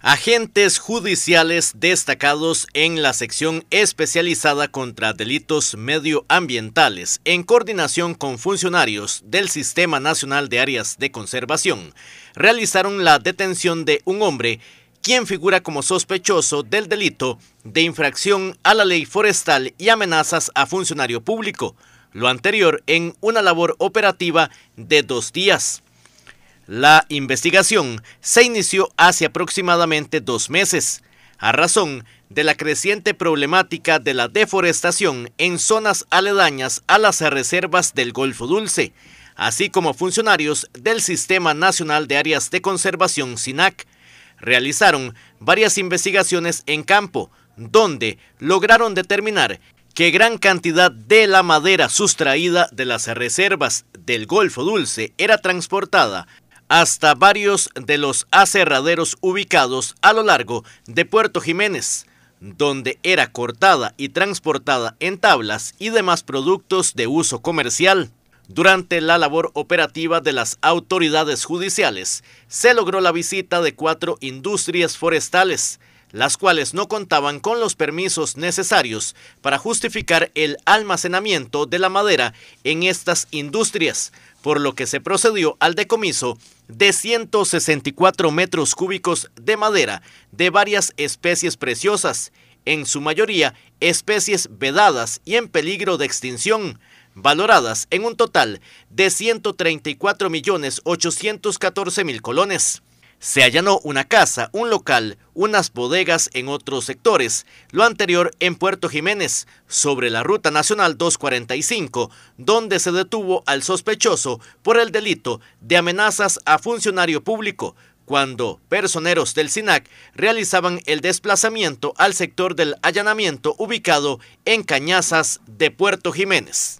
Agentes judiciales destacados en la sección especializada contra delitos medioambientales, en coordinación con funcionarios del Sistema Nacional de Áreas de Conservación, realizaron la detención de un hombre quien figura como sospechoso del delito de infracción a la ley forestal y amenazas a funcionario público, lo anterior en una labor operativa de dos días. La investigación se inició hace aproximadamente dos meses, a razón de la creciente problemática de la deforestación en zonas aledañas a las reservas del Golfo Dulce, así como funcionarios del Sistema Nacional de Áreas de Conservación SINAC. Realizaron varias investigaciones en campo, donde lograron determinar que gran cantidad de la madera sustraída de las reservas del Golfo Dulce era transportada hasta varios de los aserraderos ubicados a lo largo de Puerto Jiménez, donde era cortada y transportada en tablas y demás productos de uso comercial. Durante la labor operativa de las autoridades judiciales, se logró la visita de cuatro industrias forestales, las cuales no contaban con los permisos necesarios para justificar el almacenamiento de la madera en estas industrias, por lo que se procedió al decomiso de 164 metros cúbicos de madera de varias especies preciosas, en su mayoría especies vedadas y en peligro de extinción, valoradas en un total de 134.814.000 colones. Se allanó una casa, un local, unas bodegas en otros sectores, lo anterior en Puerto Jiménez, sobre la Ruta Nacional 245, donde se detuvo al sospechoso por el delito de amenazas a funcionario público, cuando personeros del SINAC realizaban el desplazamiento al sector del allanamiento ubicado en Cañazas de Puerto Jiménez.